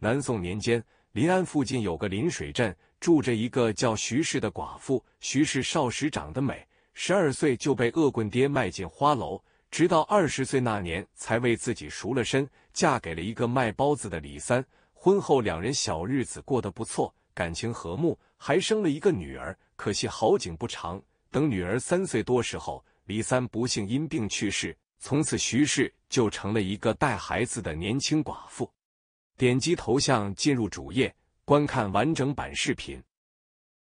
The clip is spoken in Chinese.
南宋年间，临安附近有个临水镇，住着一个叫徐氏的寡妇。徐氏少时长得美，十二岁就被恶棍爹卖进花楼，直到二十岁那年才为自己赎了身，嫁给了一个卖包子的李三。婚后，两人小日子过得不错，感情和睦，还生了一个女儿。可惜好景不长，等女儿三岁多时候，李三不幸因病去世，从此徐氏就成了一个带孩子的年轻寡妇。点击头像进入主页，观看完整版视频。